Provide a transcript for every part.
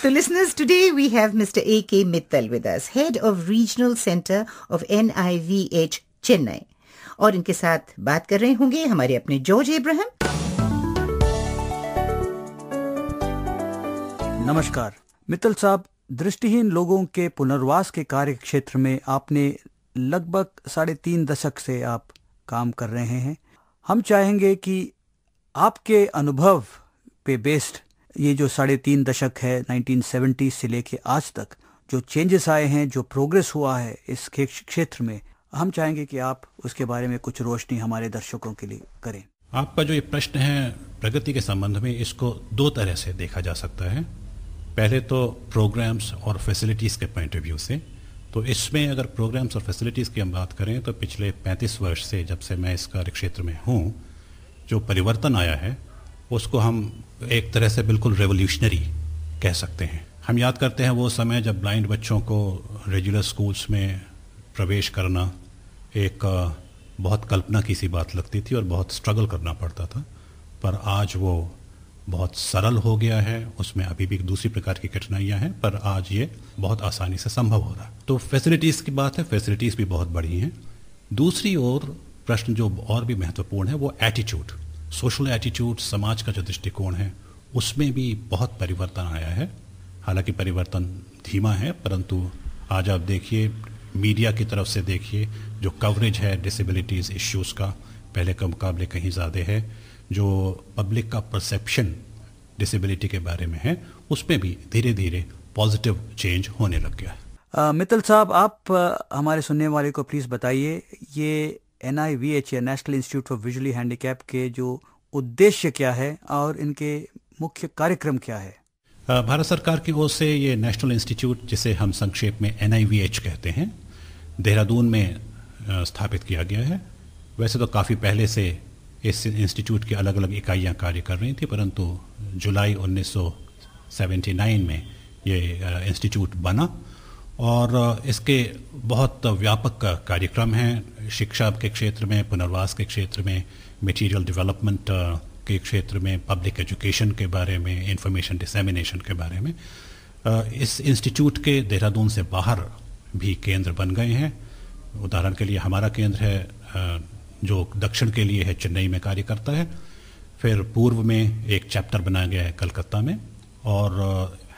So, listeners, today we have Mr. A.K. Mittal with us, head of Regional Center of NIVH Chennai. और इनके साथ बात कर रहे होंगे हमारे अपने जॉर्ज इब्राहिम नमस्कार मित्तल साहब दृष्टिहीन लोगों के पुनर्वास के कार्य क्षेत्र में आपने लगभग साढ़े तीन दशक से आप काम कर रहे हैं हम चाहेंगे कि आपके अनुभव पे बेस्ड ये जो साढ़े तीन दशक है 1970 से लेके आज तक जो चेंजेस आए हैं जो प्रोग्रेस हुआ है इस क्षेत्र में हम चाहेंगे कि आप उसके बारे में कुछ रोशनी हमारे दर्शकों के लिए करें आपका जो ये प्रश्न है प्रगति के संबंध में इसको दो तरह से देखा जा सकता है पहले तो प्रोग्राम्स और फैसिलिटीज़ के पॉइंट ऑफ व्यू से तो इसमें अगर प्रोग्राम्स और फैसिलिटीज़ की हम बात करें तो पिछले 35 वर्ष से जब से मैं इस कार्य क्षेत्र में हूँ जो परिवर्तन आया है उसको हम एक तरह से बिल्कुल रेवोल्यूशनरी कह सकते हैं हम याद करते हैं वो समय जब ब्लाइंड बच्चों को रेगुलर स्कूल्स में प्रवेश करना एक बहुत कल्पना की सी बात लगती थी और बहुत स्ट्रगल करना पड़ता था पर आज वो बहुत सरल हो गया है उसमें अभी भी दूसरी प्रकार की कठिनाइयाँ हैं पर आज ये बहुत आसानी से संभव हो रहा है तो फैसिलिटीज़ की बात है फैसिलिटीज़ भी बहुत बड़ी हैं दूसरी ओर प्रश्न जो और भी महत्वपूर्ण है वो एटीट्यूड सोशल एटीट्यूड समाज का जो दृष्टिकोण है उसमें भी बहुत परिवर्तन आया है हालांकि परिवर्तन धीमा है परंतु आज आप देखिए मीडिया की तरफ से देखिए जो कवरेज है डिसेबिलिटीज़ इश्यूज़ का पहले के मुकाबले कहीं ज़्यादा है जो पब्लिक का परसेप्शन डिसेबिलिटी के बारे में है उसमें भी धीरे धीरे पॉजिटिव चेंज होने लग गया है मित्तल साहब आप हमारे सुनने वाले को प्लीज़ बताइए ये एन आई वी एच या national institute for visually handicap के जो उद्देश्य क्या है और इनके मुख्य कार्यक्रम क्या है भारत सरकार की ओर से ये नेशनल इंस्टीट्यूट जिसे हम संक्षेप में एन कहते हैं देहरादून में स्थापित किया गया है वैसे तो काफ़ी पहले से इस इंस्टीट्यूट की अलग अलग इकाइयां कार्य कर रही थी परंतु जुलाई 1979 में ये इंस्टीट्यूट बना और इसके बहुत व्यापक कार्यक्रम हैं शिक्षा के क्षेत्र में पुनर्वास के क्षेत्र में मटेरियल डेवलपमेंट uh, के क्षेत्र में पब्लिक एजुकेशन के बारे में इंफॉर्मेशन डिसेमिनेशन के बारे में uh, इस इंस्टीट्यूट के देहरादून से बाहर भी केंद्र बन गए हैं उदाहरण के लिए हमारा केंद्र है uh, जो दक्षिण के लिए है चेन्नई में कार्य करता है फिर पूर्व में एक चैप्टर बनाया गया है कलकत्ता में और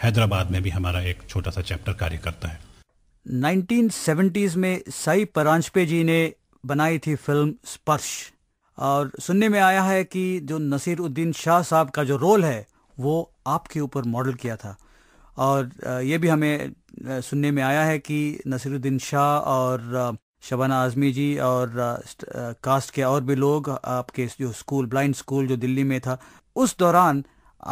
हैदराबाद में भी हमारा एक छोटा सा चैप्टर कार्य करता है 1970s में साई परांजपे जी ने बनाई थी फिल्म स्पर्श और सुनने में आया है कि जो नसीरुद्दीन शाह साहब का जो रोल है वो आपके ऊपर मॉडल किया था और ये भी हमें सुनने में आया है कि नसीरुद्दीन शाह और शबाना आज़मी जी और कास्ट के और भी लोग आपके जो स्कूल ब्लाइंड स्कूल जो दिल्ली में था उस दौरान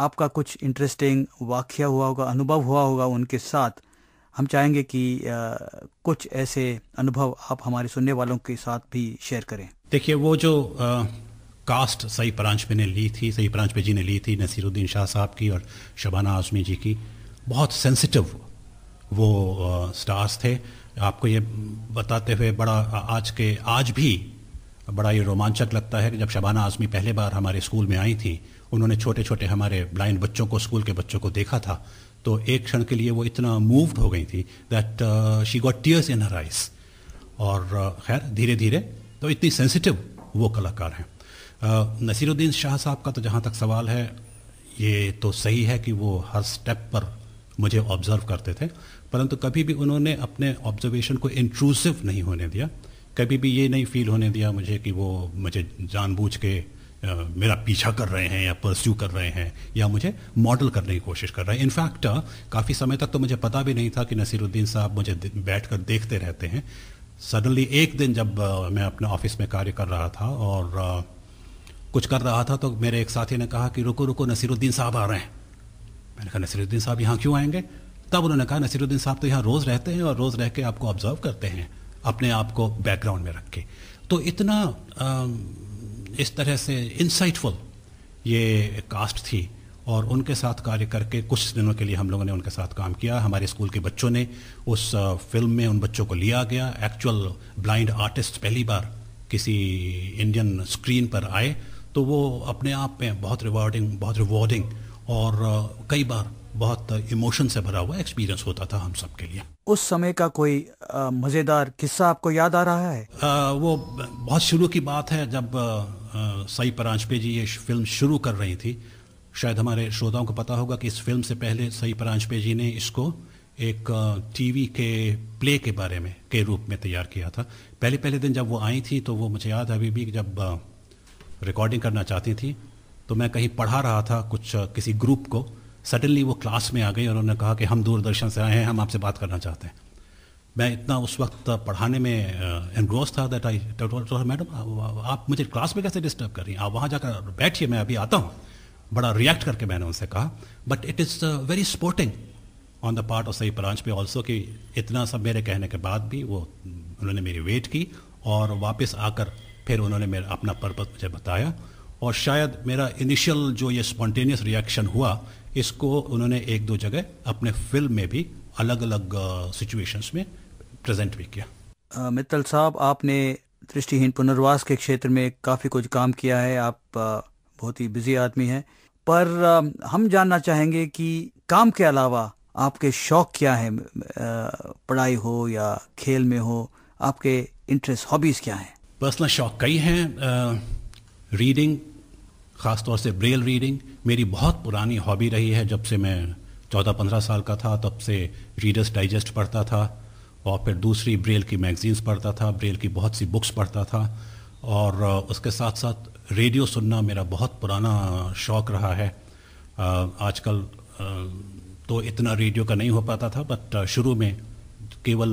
आपका कुछ इंटरेस्टिंग वाक्य हुआ होगा अनुभव हुआ होगा उनके साथ हम चाहेंगे कि आ, कुछ ऐसे अनुभव आप हमारे सुनने वालों के साथ भी शेयर करें देखिए वो जो आ, कास्ट सई में ने ली थी सही ब्रांच में जी ने ली थी नसीरुद्दीन शाह साहब की और शबाना आजमी जी की बहुत सेंसिटिव वो आ, स्टार्स थे आपको ये बताते हुए बड़ा आज के आज भी बड़ा ये रोमांचक लगता है कि जब शबाना आजमी पहले बार हमारे स्कूल में आई थी उन्होंने छोटे छोटे हमारे ब्लाइंड बच्चों को स्कूल के बच्चों को देखा था तो एक क्षण के लिए वो इतना मूव्ड हो गई थी that she got tears in her eyes और uh, खैर धीरे धीरे तो इतनी सेंसिटिव वो कलाकार हैं uh, नसीरुद्दीन शाह साहब का तो जहाँ तक सवाल है ये तो सही है कि वो हर स्टेप पर मुझे ऑब्जर्व करते थे परंतु कभी भी उन्होंने अपने ऑब्जर्वेशन को इंट्रूसिव नहीं होने दिया कभी भी ये नहीं फील होने दिया मुझे कि वो मुझे जानबूझ के मेरा पीछा कर रहे हैं या परस्यू कर रहे हैं या मुझे मॉडल करने की कोशिश कर रहे हैं इनफैक्ट काफ़ी समय तक तो मुझे पता भी नहीं था कि नसीरुद्दीन साहब मुझे बैठ कर देखते रहते हैं सडनली एक दिन जब मैं अपने ऑफिस में कार्य कर रहा था और कुछ कर रहा था तो मेरे एक साथी ने कहा कि रुको रुको नसीरुद्दीन साहब आ रहे हैं मैंने कहा नसीरुद्दीन साहब यहाँ क्यों आएंगे तब उन्होंने कहा नसीरुद्दीन साहब तो यहाँ रोज़ रहते हैं और रोज़ रह के आपको ऑब्जर्व करते हैं अपने आप को बैकग्राउंड में रख के तो इतना इस तरह से इंसाइटफुल ये कास्ट थी और उनके साथ कार्य करके कुछ दिनों के लिए हम लोगों ने उनके साथ काम किया हमारे स्कूल के बच्चों ने उस फिल्म में उन बच्चों को लिया गया एक्चुअल ब्लाइंड आर्टिस्ट पहली बार किसी इंडियन स्क्रीन पर आए तो वो अपने आप में बहुत रिवॉर्डिंग बहुत रिवॉर्डिंग और कई बार बहुत इमोशन से भरा हुआ एक्सपीरियंस होता था हम सब के लिए उस समय का कोई मज़ेदार किस्सा आपको याद आ रहा है आ, वो बहुत शुरू की बात है जब सई परांजपे जी ये फिल्म शुरू कर रही थी शायद हमारे श्रोताओं को पता होगा कि इस फिल्म से पहले सई परांजपे जी ने इसको एक टीवी के प्ले के बारे में के रूप में तैयार किया था पहले पहले दिन जब वो आई थी तो वो मुझे याद है अभी भी जब रिकॉर्डिंग करना चाहती थी तो मैं कहीं पढ़ा रहा था कुछ किसी ग्रुप को सडनली वो क्लास में आ गई और उन्होंने कहा कि हम दूरदर्शन से आए हैं हम आपसे बात करना चाहते हैं मैं इतना उस वक्त पढ़ाने में एनग्रोस था दैट आई मैडम आप मुझे क्लास में कैसे डिस्टर्ब कर रही हैं आप वहाँ जाकर बैठिए मैं अभी आता हूँ बड़ा रिएक्ट करके मैंने उनसे कहा but it is very sporting on the part of सही ब्रांच पे ऑल्सो कि इतना सब मेरे कहने के बाद भी वो उन्होंने मेरी वेट की और वापस आकर फिर उन्होंने मेरा अपना पर्पज मुझे बताया और शायद मेरा इनिशियल जो ये स्पॉन्टेनियस रिएक्शन हुआ इसको उन्होंने एक दो जगह अपने फिल्म में भी अलग अलग सिचुएशंस में प्रेजेंट भी किया मित्तल साहब आपने दृष्टिहीन पुनर्वास के क्षेत्र में काफ़ी कुछ काम किया है आप बहुत ही बिजी आदमी हैं पर हम जानना चाहेंगे कि काम के अलावा आपके शौक क्या हैं पढ़ाई हो या खेल में हो आपके इंटरेस्ट हॉबीज़ क्या हैं पर्सनल शौक कई हैं रीडिंग ख़ासतौर से ब्रेल रीडिंग मेरी बहुत पुरानी हॉबी रही है जब से मैं चौदह पंद्रह साल का था तब से रीडर्स डाइजेस्ट पढ़ता था और फिर दूसरी ब्रेल की मैगजीन्स पढ़ता था ब्रेल की बहुत सी बुक्स पढ़ता था और उसके साथ साथ रेडियो सुनना मेरा बहुत पुराना शौक़ रहा है आजकल तो इतना रेडियो का नहीं हो पाता था बट शुरू में केवल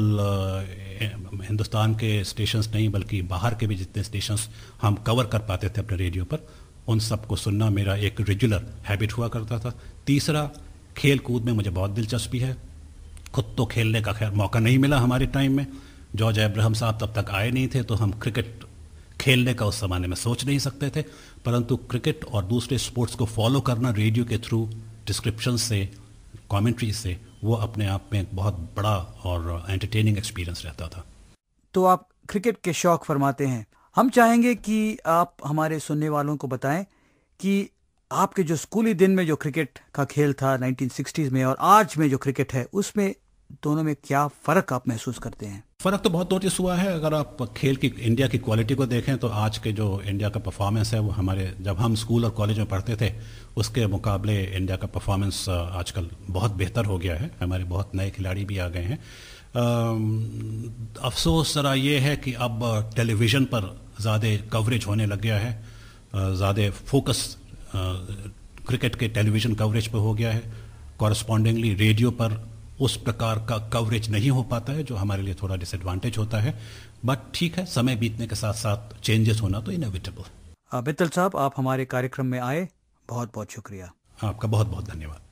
हिंदुस्तान के स्टेशंस नहीं बल्कि बाहर के भी जितने स्टेशंस हम कवर कर पाते थे अपने रेडियो पर उन सबको सुनना मेरा एक रेगुलर हैबिट हुआ करता था तीसरा खेल कूद में मुझे बहुत दिलचस्पी है खुद तो खेलने का खैर मौका नहीं मिला हमारे टाइम में जॉर्ज अब्राहम साहब तब तक आए नहीं थे तो हम क्रिकेट खेलने का उस ज़माने में सोच नहीं सकते थे परंतु क्रिकेट और दूसरे स्पोर्ट्स को फॉलो करना रेडियो के थ्रू डिस्क्रिप्शन से कॉमेंट्री से वो अपने आप में एक बहुत बड़ा और एंटरटेनिंग एक्सपीरियंस रहता था तो आप क्रिकेट के शौक फरमाते हैं हम चाहेंगे कि आप हमारे सुनने वालों को बताएं कि आपके जो स्कूली दिन में जो क्रिकेट का खेल था 1960s में और आज में जो क्रिकेट है उसमें दोनों में क्या फ़र्क आप महसूस करते हैं फ़र्क तो बहुत नोटिस हुआ है अगर आप खेल की इंडिया की क्वालिटी को देखें तो आज के जो इंडिया का परफॉर्मेंस है वो हमारे जब हम स्कूल और कॉलेज में पढ़ते थे उसके मुकाबले इंडिया का परफॉर्मेंस आजकल बहुत बेहतर हो गया है हमारे बहुत नए खिलाड़ी भी आ गए हैं अफसोस ज़रा ये है कि अब टेलीविज़न पर ज़्यादा कवरेज होने लग गया है ज़्यादा फोकस क्रिकेट के टेलीविज़न कवरेज पर हो गया है कॉरस्पॉन्डिंगली रेडियो पर उस प्रकार का कवरेज नहीं हो पाता है जो हमारे लिए थोड़ा डिसएडवांटेज होता है बट ठीक है समय बीतने के साथ साथ चेंजेस होना तो इनएविटेबल बित्तल साहब आप हमारे कार्यक्रम में आए बहुत बहुत शुक्रिया आपका बहुत बहुत धन्यवाद